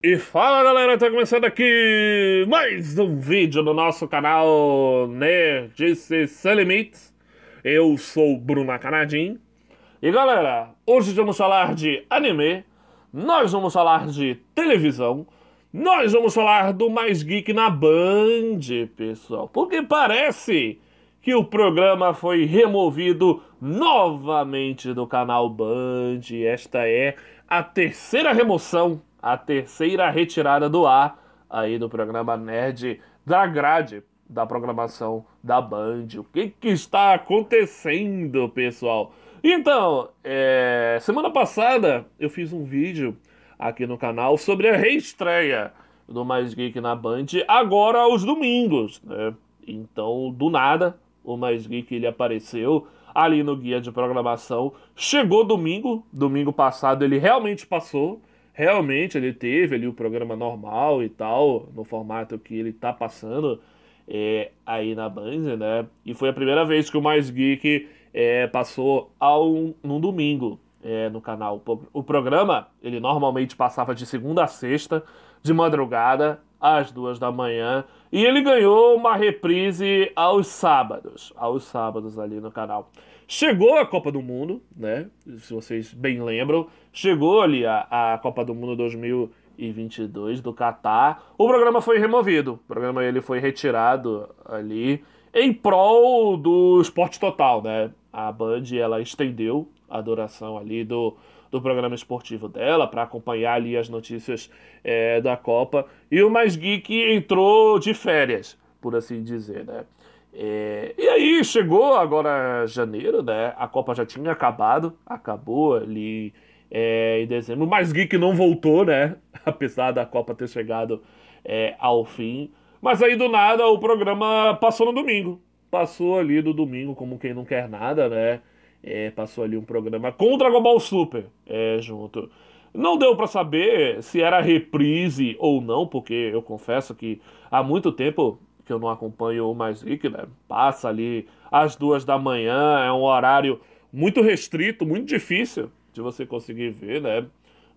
E fala galera, tá começando aqui mais um vídeo no nosso canal Nerdice Sem Limites. Eu sou Bruna Canadim. E galera, hoje vamos falar de anime, nós vamos falar de televisão, nós vamos falar do Mais Geek na Band, pessoal. Porque parece que o programa foi removido novamente do canal Band. Esta é a terceira remoção a terceira retirada do ar aí do programa Nerd da grade da programação da Band. O que, que está acontecendo, pessoal? Então, é... semana passada eu fiz um vídeo aqui no canal sobre a reestreia do Mais Geek na Band, agora aos domingos, né? Então, do nada, o Mais Geek ele apareceu ali no guia de programação. Chegou domingo, domingo passado ele realmente passou, Realmente ele teve ali o programa normal e tal, no formato que ele tá passando é, aí na Band, né? E foi a primeira vez que o Mais Geek é, passou ao, num domingo é, no canal. O programa, ele normalmente passava de segunda a sexta, de madrugada, às duas da manhã. E ele ganhou uma reprise aos sábados. Aos sábados ali no canal. Chegou a Copa do Mundo, né? Se vocês bem lembram, chegou ali a, a Copa do Mundo 2022 do Catar. O programa foi removido. O programa ele foi retirado ali em prol do esporte total, né? A Band ela estendeu adoração ali do, do programa esportivo dela para acompanhar ali as notícias é, da Copa. E o Mais Geek entrou de férias, por assim dizer, né? É, e aí chegou agora janeiro, né? A Copa já tinha acabado, acabou ali é, em dezembro. O Mais Geek não voltou, né? Apesar da Copa ter chegado é, ao fim. Mas aí do nada o programa passou no domingo. Passou ali do domingo, como quem não quer nada, né? É, passou ali um programa com Dragon Ball Super é, junto. Não deu para saber se era reprise ou não, porque eu confesso que há muito tempo que eu não acompanho mais Rick, né? Passa ali às duas da manhã, é um horário muito restrito, muito difícil de você conseguir ver, né?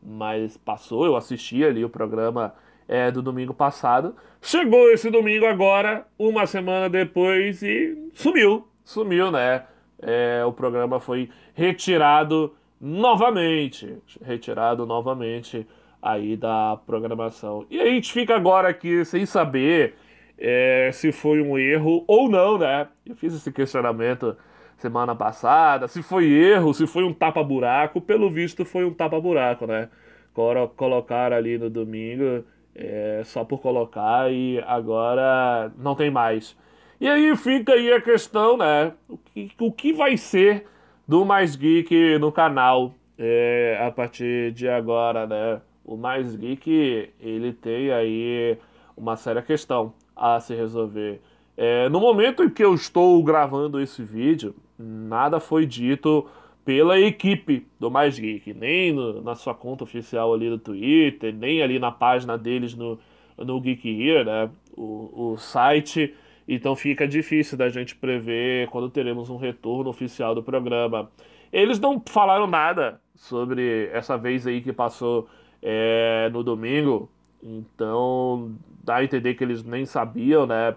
Mas passou, eu assisti ali o programa é, do domingo passado. Chegou esse domingo agora, uma semana depois, e sumiu. Sumiu, né? é, o programa foi retirado novamente. Retirado novamente aí da programação. E a gente fica agora aqui sem saber é, se foi um erro ou não, né? Eu fiz esse questionamento semana passada, se foi erro, se foi um tapa-buraco. Pelo visto, foi um tapa-buraco, né? Colocaram ali no domingo, é, só por colocar, e agora não tem mais. E aí fica aí a questão, né? O que, o que vai ser do Mais Geek no canal é, a partir de agora, né? O Mais Geek, ele tem aí uma séria questão a se resolver. É, no momento em que eu estou gravando esse vídeo, nada foi dito pela equipe do Mais Geek, nem no, na sua conta oficial ali do Twitter, nem ali na página deles no, no Geek Here, né? O, o site então fica difícil da gente prever quando teremos um retorno oficial do programa. Eles não falaram nada sobre essa vez aí que passou é, no domingo. Então dá a entender que eles nem sabiam, né?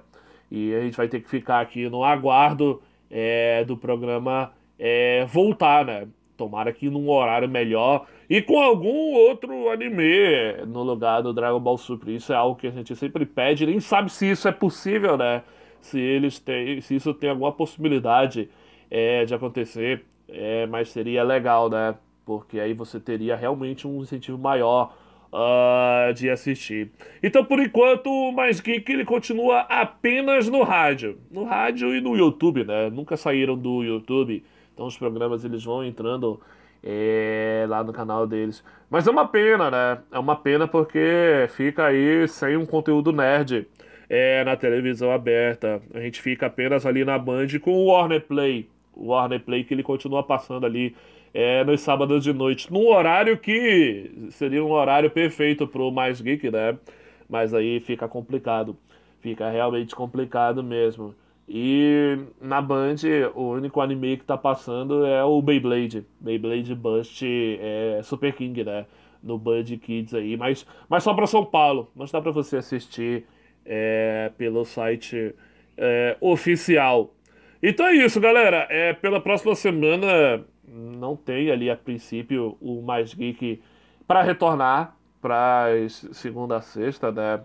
E a gente vai ter que ficar aqui no aguardo é, do programa é, voltar, né? Tomara que num horário melhor e com algum outro anime no lugar do Dragon Ball Super. Isso é algo que a gente sempre pede, nem sabe se isso é possível, né? se eles têm, se isso tem alguma possibilidade é, de acontecer, é, mas seria legal, né? Porque aí você teria realmente um incentivo maior uh, de assistir. Então, por enquanto, o Mais Geek ele continua apenas no rádio, no rádio e no YouTube, né? Nunca saíram do YouTube, então os programas eles vão entrando é, lá no canal deles. Mas é uma pena, né? É uma pena porque fica aí sem um conteúdo nerd é, na televisão aberta. A gente fica apenas ali na Band com o Warner Play. O Warner Play que ele continua passando ali é, nos sábados de noite, num horário que seria um horário perfeito pro Mais Geek, né? Mas aí fica complicado. Fica realmente complicado mesmo. E na Band, o único anime que tá passando é o Beyblade. Beyblade Bust é, Super King, né? No Band Kids aí. Mas, mas só pra São Paulo. Mas dá pra você assistir é, pelo site é, oficial. Então é isso, galera. É, pela próxima semana não tem ali a princípio o Mais Geek para retornar para segunda a sexta, né?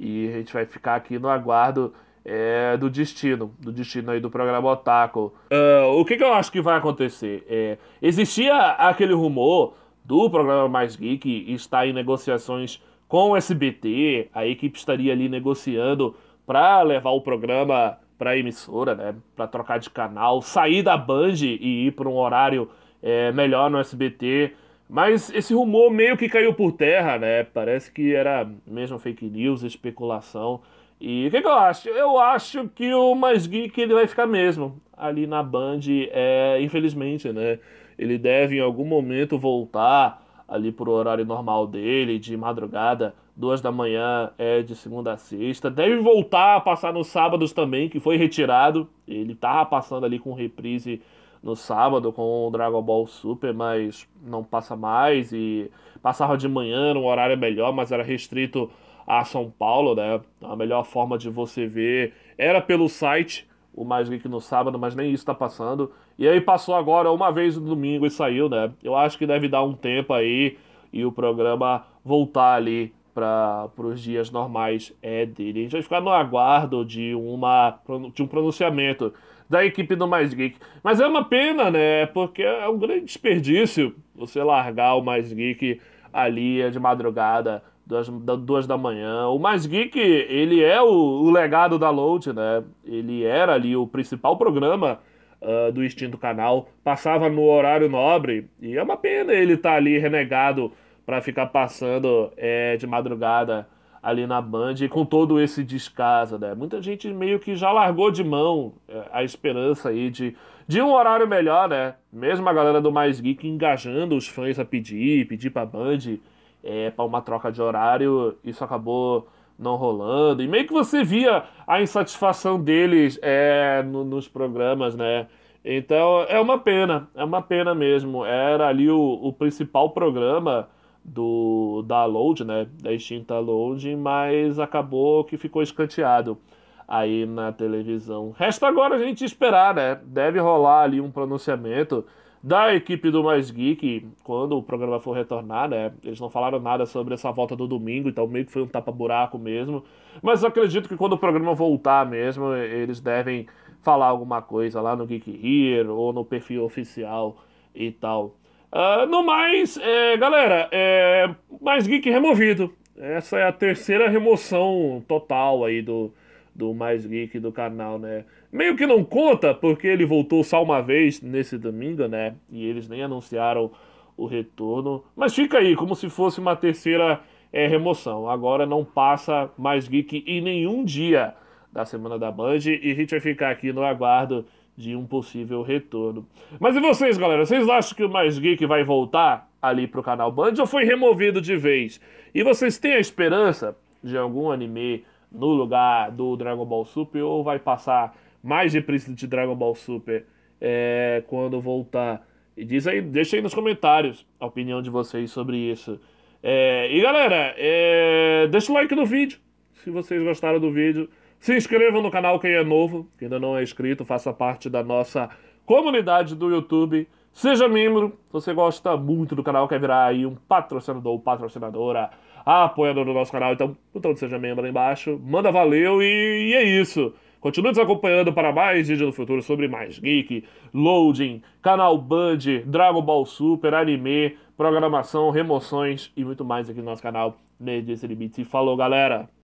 E a gente vai ficar aqui no aguardo é, do destino, do destino aí do programa Otaku. Uh, o que, que, eu acho que vai acontecer? É, existia aquele rumor do programa Mais Geek estar em negociações com o SBT, a equipe estaria ali negociando para levar o programa para a emissora, né, para trocar de canal, sair da Band e ir para um horário é, melhor no SBT. Mas esse rumor meio que caiu por terra, né? Parece que era mesmo fake news, especulação. E o que, que, eu acho? Eu acho que o Mais Geek ele vai ficar mesmo ali na Band, é, infelizmente, né? Ele deve em algum momento voltar ali o horário normal dele, de madrugada, duas da manhã é de segunda a sexta. Deve voltar a passar nos sábados também, que foi retirado. Ele estava passando ali com reprise no sábado com o Dragon Ball Super, mas não passa mais e passava de manhã num horário melhor, mas era restrito a São Paulo, né? A melhor forma de você ver era pelo site o Mais Geek no sábado, mas nem isso tá passando. E aí passou agora uma vez no domingo e saiu, né? Eu acho que deve dar um tempo aí e o programa voltar ali para os dias normais é dele. A gente vai ficar no aguardo de, uma, de um pronunciamento da equipe do Mais Geek. Mas é uma pena, né? Porque é um grande desperdício você largar o Mais Geek ali de madrugada duas, duas da manhã. O Mais Geek, ele é o, o legado da Load, né? Ele era ali o principal programa uh, do extinto canal, passava no horário nobre, e é uma pena ele estar tá ali renegado para ficar passando é, de madrugada ali na Band e com todo esse descaso, né? Muita gente meio que já largou de mão é, a esperança aí de, de um horário melhor, né? Mesmo a galera do Mais Geek engajando os fãs a pedir, pedir pra Band é, para uma troca de horário, isso acabou não rolando. E meio que você via a insatisfação deles é, no, nos programas, né? Então é uma pena, é uma pena mesmo. Era ali o, o principal programa do da Load, né? Da extinta Load, mas acabou que ficou escanteado aí na televisão. Resta agora a gente esperar, né? Deve rolar ali um pronunciamento da equipe do Mais Geek, quando o programa for retornar, né? Eles não falaram nada sobre essa volta do domingo, então meio que foi um tapa-buraco mesmo. Mas acredito que quando o programa voltar mesmo, eles devem falar alguma coisa lá no Geek Here ou no perfil oficial e tal. Uh, no mais, é, galera, é, Mais Geek removido. Essa é a terceira remoção total aí do, do mais geek do canal, né? Meio que não conta, porque ele voltou só uma vez nesse domingo, né? E eles nem anunciaram o retorno. Mas fica aí, como se fosse uma terceira é, remoção. Agora não passa mais geek em nenhum dia da semana da Band e a gente vai ficar aqui no aguardo de um possível retorno. Mas e vocês, galera? Vocês acham que o Mais Geek vai voltar ali pro canal Band ou foi removido de vez? E vocês têm a esperança de algum anime no lugar do Dragon Ball Super ou vai passar mais reprises de Dragon Ball Super é, quando voltar. E diz aí, deixa aí nos comentários a opinião de vocês sobre isso. É, e galera, é, deixa o like no vídeo se vocês gostaram do vídeo. Se inscrevam no canal quem é novo, quem ainda não é inscrito, faça parte da nossa comunidade do YouTube. Seja membro, se você gosta muito do canal, quer virar aí um patrocinador ou patrocinadora apoiador do nosso canal. Então, então seja membro lá embaixo. Manda valeu e, e é isso. Continue nos acompanhando para mais vídeos no futuro sobre mais geek, loading, canal Band, Dragon Ball Super, anime, programação, remoções e muito mais aqui no nosso canal. Nerd Limite. Falou, galera!